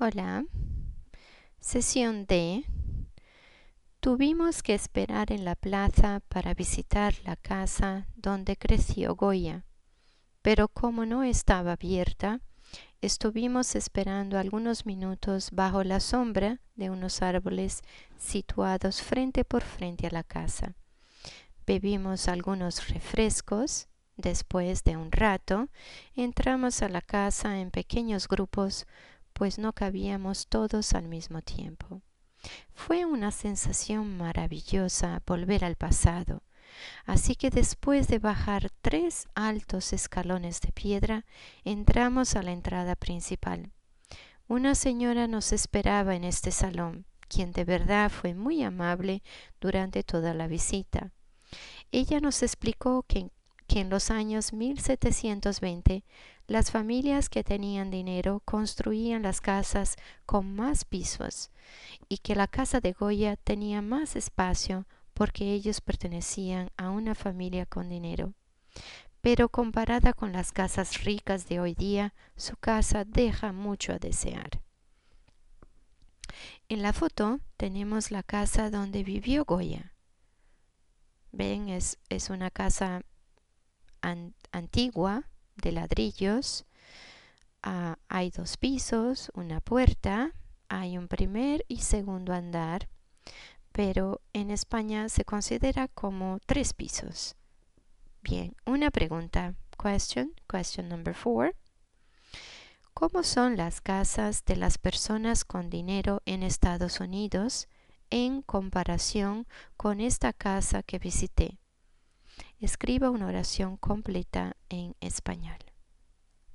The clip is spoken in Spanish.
Hola. Sesión D. Tuvimos que esperar en la plaza para visitar la casa donde creció Goya, pero como no estaba abierta, estuvimos esperando algunos minutos bajo la sombra de unos árboles situados frente por frente a la casa. Bebimos algunos refrescos, después de un rato entramos a la casa en pequeños grupos pues no cabíamos todos al mismo tiempo. Fue una sensación maravillosa volver al pasado, así que después de bajar tres altos escalones de piedra, entramos a la entrada principal. Una señora nos esperaba en este salón, quien de verdad fue muy amable durante toda la visita. Ella nos explicó que en que en los años 1720 las familias que tenían dinero construían las casas con más pisos y que la casa de Goya tenía más espacio porque ellos pertenecían a una familia con dinero. Pero comparada con las casas ricas de hoy día, su casa deja mucho a desear. En la foto tenemos la casa donde vivió Goya. Ven, es, es una casa antigua de ladrillos. Ah, hay dos pisos, una puerta, hay un primer y segundo andar, pero en España se considera como tres pisos. Bien, una pregunta. Question, question number four. ¿Cómo son las casas de las personas con dinero en Estados Unidos en comparación con esta casa que visité? Escriba una oración completa en español.